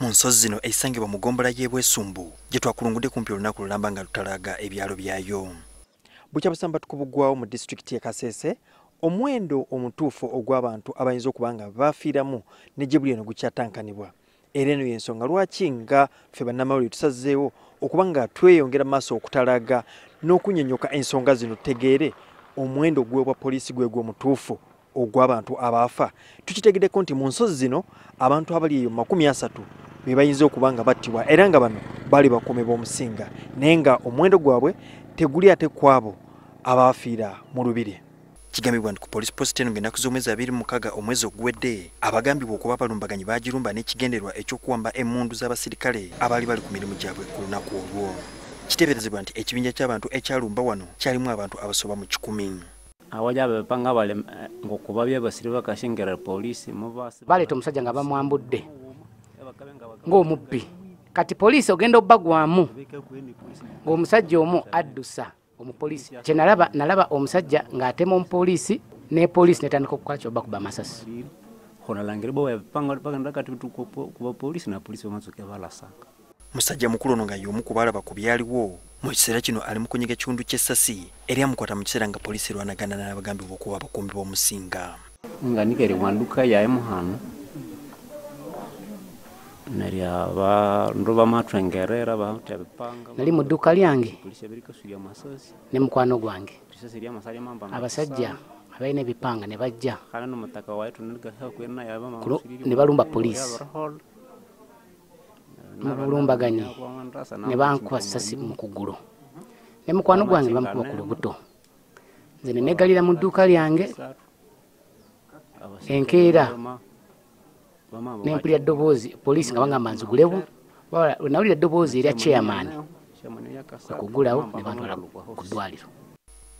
mu nsozi zino eisangibwa mu ggombola y'ebwesumbu gye twakulungudde kumpi olunaku lulamba nga lutalaga ebyalo byayo bukyabusamba tukubugwawo mu disitulikiti ye kasese omuwendo omutuufu ogw'abantu abayinza okuba nga bafiiramu ne gye buli eno gukyatankanibwa era eno yensonga lwaki nga ffe bannamawulire tusazzeewo okuba nga tweyongera mu maaso okutalaga n'okunyonyoka ensonga zino tutegeere omuwendo gwe bwa poliisi gwe gw'omutuufu ogw'abantu abaafa tukitegeddeko nti mu nsozi zino abantu abali eyo mu makumi asatu be bayinza okuba nga battibwa era nga bano bali bakome b'omusinga naye nga omuwendo gwabwe teguli ate kwabo abaafiira mu lubiri kigambibwa nti ku polisi posita eno ngaennaku z'omwezi abiri mukaga omwezi oguwedde abagambibwa okuba balumbaganyi baagirumba n'ekigenderwa eky'okuwamba emmundu z'abasirikale abaali bali ku mirimu gyabwe ku lunaku olwo kiteeberezebwa nti ekibinja ky'abantu ekyalumba wano kyalimu abantu abasoba mu kikumi awajabepanga bale eh, ngaokubabyabasiri bakashingera polisi baleeta omusajja nga bamwambudde ng'omubbi kati poliisi ogenda obbagwamu ng'omusajja omu addusa omupoliisi kye nalaba nalaba omusajja ng'atema omupoliisi ne poliisi netandika okukola kyoba kuba amasasi musajja mukulu ono nga y'omu ku baalaba ku byaliwo mu kiseera kino ali mu kunyiga kitundu ky'essasi eryamukwata mu kiseera nga poliisi erwanagana n'abagambibwa okuba abakuumi b'omusinga nga nigere wanduka yaye muhanu nalyaba nlo bamatwengerera bahuta ebipanga nali mudduka lyange ne mukwano gwange abasajja abalina ebipanga ne bajja ne balumba poliisi mubulumbaganye ne bankuba sasi mu kugulu ne mukwano gwange bamukuba ku lubuto nze nenegalira mu dduuka lyange enkeera nempulira ddoboozi poliisi nga bagamba nzugulewo nawulira eddoboozi erya chairman kwekugulawo ne bantwala ku ddwaliro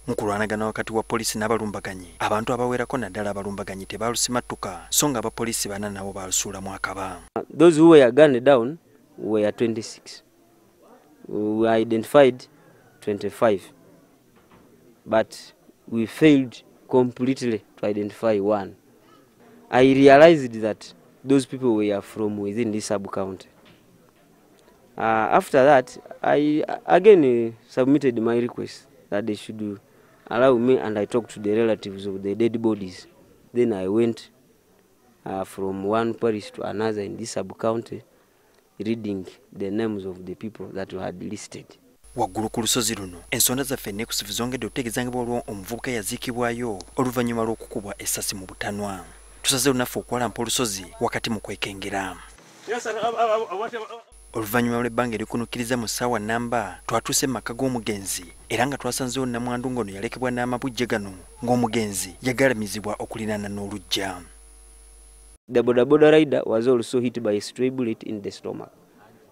mu kulwanagana wakati wa poliisi n'abalumbaganyi abantu abawerako naddala abalumbaganyi tebalusimattuka so nga abapoliisi bana nabo balusuulamu akaba those who were gunned down were 26 we identified 25 but we failed completely to identify one i realized that those people were from within this sub county. Uh, after that, I again uh, submitted my request that they should uh, allow me and I talked to the relatives of the dead bodies. Then I went uh, from one parish to another in this sub county reading the names of the people that were listed. waggulu ku lusozi luno ensonda zaffe enekusifu zongedde okutegeeza nga bwolwo omuvubuka yaziikibwayo oluvannyuma lw'okukubwa essasi mu butanwa tusaze olunafu okwalampa olusozi wakati mu kwekengera uh, oluvannyuma lw'ebbanga erikunukkiriza mu ssaawa namba twatuuse mu maka g'omugenzi era nga twasanzewo namwandu ng'ono yalekebwa n'amabujje gano ng'omugenzi yagalamizibwa okuliraana n'oluggya The bodaboda rider was also hit by a stray bullet in the stomach.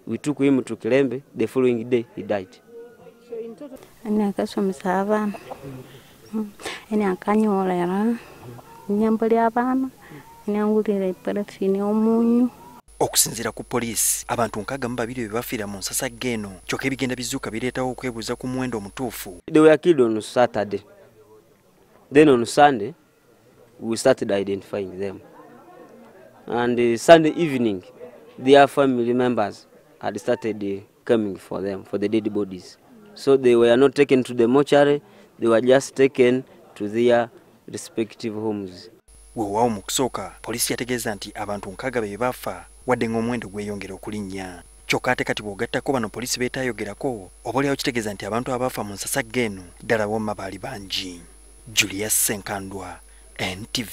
We took him to Kilembe. The following day, he died. Ani akasomesa abaana. Ani akanyoola era nyambulia abana nyangulire parafini omunyu okusinzira ku poliisi abantu nkaga mu babiri be mu nsasa geno kyokka ebigenda bizuuka bireetawo okwebuuza ku muwendo omutuufu they were killed on saturday then on sunday we started identifying them and uh, sunday evening their family members had started uh, coming for them for the dead bodies so they were not taken to the mortuary they were just taken to their respective homes weewa mu kusooka poliisi yategeeza nti abantu nkaaga be baafa wadde ng'omuwendo gweyongera okulinnya kyokka ate kati bw'ogattako bano poliisi beetaayogerako obaolyawo kitegeeza nti abantu abaafa mu nsasa geeno ddala bomma baali bangi julia senkandwa ntv